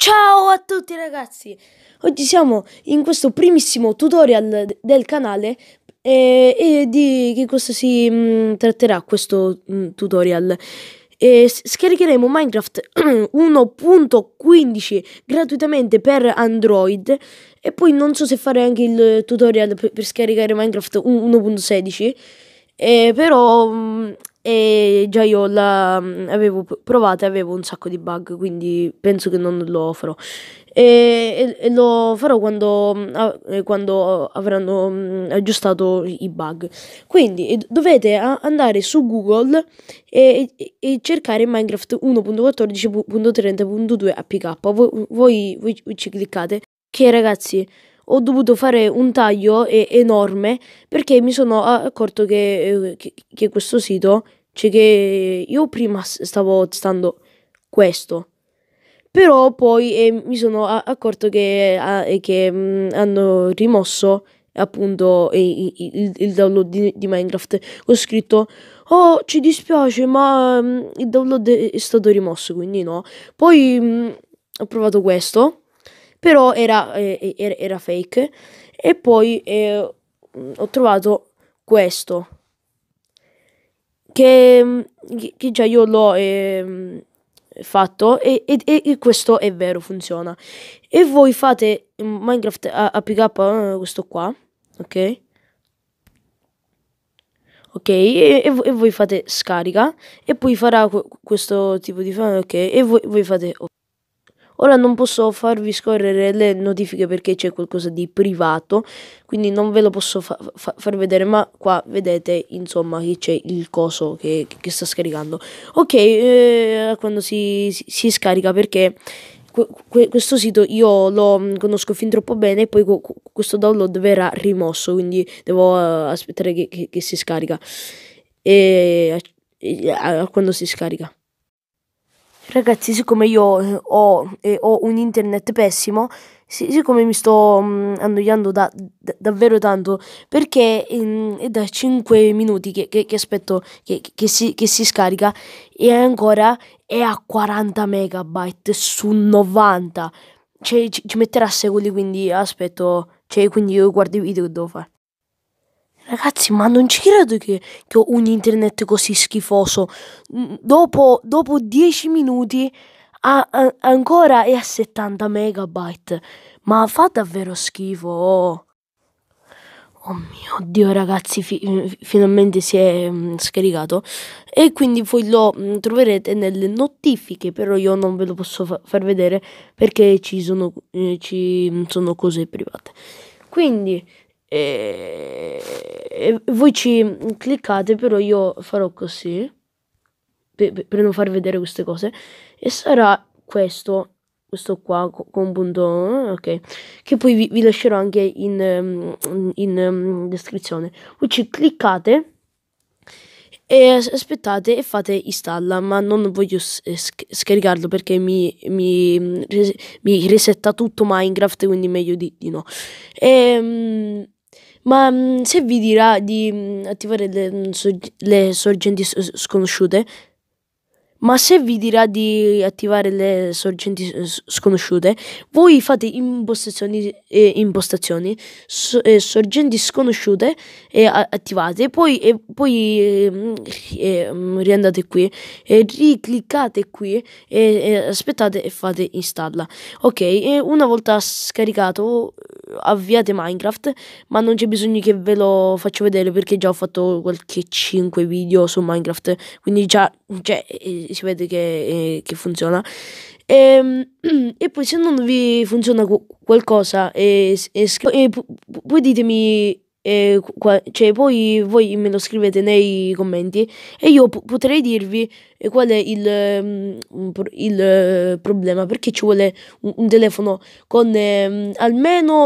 Ciao a tutti ragazzi! Oggi siamo in questo primissimo tutorial del canale e, eh, e di che cosa si mh, mm, tratterà questo mh, mm, tutorial. E scaricheremo Minecraft 1.15 gratuitamente per Android e poi non so se fare anche il tutorial per, per scaricare Minecraft 1.16 eh, però mh, mm, e già io l'avevo mm, provata e avevo un sacco di bug, quindi penso che non lo farò. E, e, e lo farò quando, mm, eh, quando, avranno mm, aggiustato i bug. Quindi eh, dovete andare su Google e, e cercare Minecraft 1.14.30.2 apk. Voi, voi, voi ci cliccate, che ragazzi ho dovuto fare un taglio enorme perché mi sono ah, accorto che, eh, che, che questo sito cioè che io prima stavo testando questo. Però poi eh, mi sono accorto che, eh, che mh, mm, hanno rimosso appunto il, il, il download di, di, Minecraft. Ho scritto: Oh, ci dispiace, ma mh, mm, il download è stato rimosso, quindi no. Poi mh, mm, ho provato questo, però era, eh, era, era fake. E poi eh, ho trovato questo che, mm, che già io l'ho eh, fatto e, e, e, questo è vero, funziona. E voi fate mm, Minecraft APK, eh, questo qua, ok? ok? E, e, e, voi fate scarica e poi farà questo tipo di fan, ok? E voi, voi fate... Ora non posso farvi scorrere le notifiche perché c'è qualcosa di privato, quindi non ve lo posso fa- fa- far vedere, ma qua vedete insomma che c'è il coso che, che sta scaricando. Ok, eh, quando si, si, si scarica perché questo sito io lo mm, conosco fin troppo bene e poi questo download verrà rimosso quindi devo eh, aspettare che, che, che si scarica e, e, eh, quando si scarica Ragazzi, siccome io eh, ho, eh, ho un internet pessimo, sì, siccome mi sto mh, mm, annoiando da, da, davvero tanto, perché in, mm, è da 5 minuti che, che, che aspetto che, si, che si scarica e ancora è a 40 megabyte su 90. Cioè, ci, ci metterà secoli, quindi aspetto, cioè, quindi io guardo i video che devo fare. Ragazzi, ma non ci credo che, che ho un internet così schifoso. Dopo, dopo 10 minuti a, a, ancora è a 70 megabyte. Ma fa davvero schifo. Oh, oh mio Dio, ragazzi, fi, eh, finalmente si è mh, mm, scaricato. E quindi voi lo mh, mm, troverete nelle notifiche, però io non ve lo posso fa- far vedere perché ci sono, eh, ci mm, sono cose private. Quindi e, e voi ci cliccate, però io farò così per, per, non far vedere queste cose e sarà questo questo qua con un punto ah, ok che poi vi, vi lascerò anche in, mm, in, in mm, descrizione voi ci cliccate e aspettate e fate installa ma non voglio eh, scaricarlo perché mi, mi, mi resetta tutto Minecraft quindi meglio di, di no ehm ma mh, mm, se vi dirà di mh, mm, attivare le, mm, le sorgenti sconosciute, ma se vi dirà di attivare le sorgenti sconosciute, voi fate impostazioni, eh, impostazioni so, eh, sorgenti sconosciute e eh, attivate, poi, eh, poi eh, eh, riandate qui, e ricliccate qui e aspettate e fate installa. Ok, e una volta scaricato avviate Minecraft, ma non c'è bisogno che ve lo faccio vedere perché già ho fatto qualche 5 video su Minecraft, quindi già cioè, eh, si vede che, eh, che funziona. E, ehm, e, poi se non vi funziona qualcosa, e, e, e poi ditemi e eh, qua, cioè, poi voi me lo scrivete nei commenti e io potrei dirvi qual è il, mm, il problema perché ci vuole un, un telefono con eh, almeno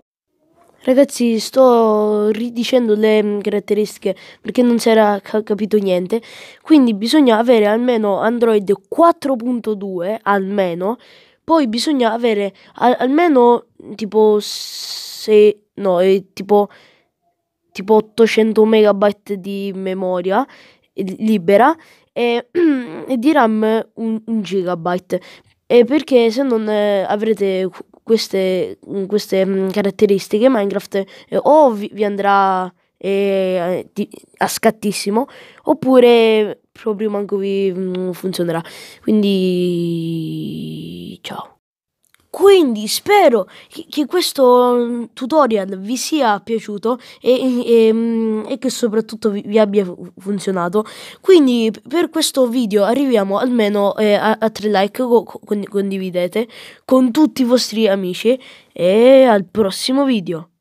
Ragazzi, sto ridicendo le mm, caratteristiche perché non si era capito niente. Quindi bisogna avere almeno Android 4.2, almeno. Poi bisogna avere al almeno mm, tipo se no, tipo tipo 800 megabyte di memoria libera e, e di RAM 1 GB. gigabyte. E perché se non eh, avrete queste, mm, queste mm, caratteristiche Minecraft eh, o vi, vi andrà eh, a scattissimo oppure proprio manco vi mm, funzionerà quindi quindi spero che, che questo mm, tutorial vi sia piaciuto e, e, mm, e che soprattutto vi, vi, abbia funzionato. Quindi per questo video arriviamo almeno eh, a, a 3 like, co condividete con tutti i vostri amici e al prossimo video.